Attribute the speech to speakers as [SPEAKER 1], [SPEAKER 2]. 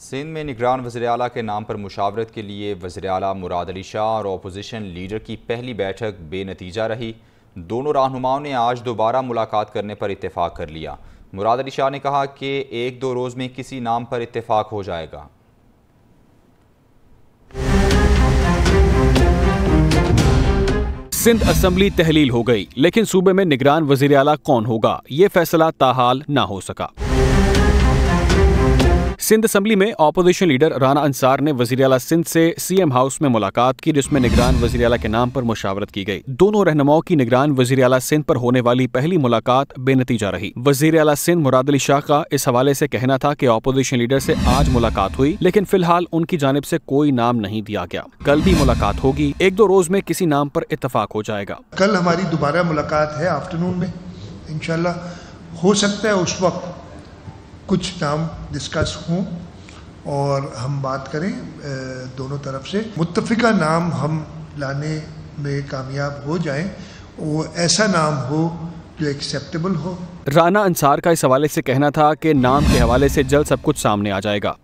[SPEAKER 1] सिंध में निगरान वजर अला के नाम पर मुशावरत के लिए वजर अली मुराद अली शाह और अपोजिशन लीडर की पहली बैठक बेनतीजा रही दोनों रहनुमाओं ने आज दोबारा मुलाकात करने पर इतफाक़ कर लिया मुराद अली शाह ने कहा कि एक दो रोज़ में किसी नाम पर इतफाक़ हो जाएगा
[SPEAKER 2] सिंध असम्बली तहलील हो गई लेकिन सूबे में निगरान वजीर अला कौन होगा ये फैसला ताहाल ना हो सका सिंध असम्बली में अपोजिशन लीडर राना अंसार ने वजी अला सिंध से सीएम हाउस में मुलाकात की जिसमें निगरान वजी अला के नाम पर मुशावरत की गई दोनों रहनुमाओं की निगरान वजी अला सिंध पर होने वाली पहली मुलाकात बेनतीजा रही वजीर अला सिंध मुराद अली शाह का इस हवाले से कहना था कि अपोजिशन लीडर से आज मुलाकात हुई लेकिन फिलहाल उनकी जानब से कोई नाम नहीं दिया गया कल भी मुलाकात होगी एक दो रोज में किसी नाम पर इतफाक हो जाएगा
[SPEAKER 3] कल हमारी दोबारा मुलाकात है आफ्टरनून में इनशाला हो सकता है उस वक्त कुछ नाम डिस्कस हों और हम बात करें दोनों तरफ से मुतफ़ा नाम हम लाने में कामयाब हो जाएं वो ऐसा नाम हो जो एक्सेप्टेबल हो
[SPEAKER 2] राना अंसार का इस हवाले से कहना था कि नाम के हवाले से जल्द सब कुछ सामने आ जाएगा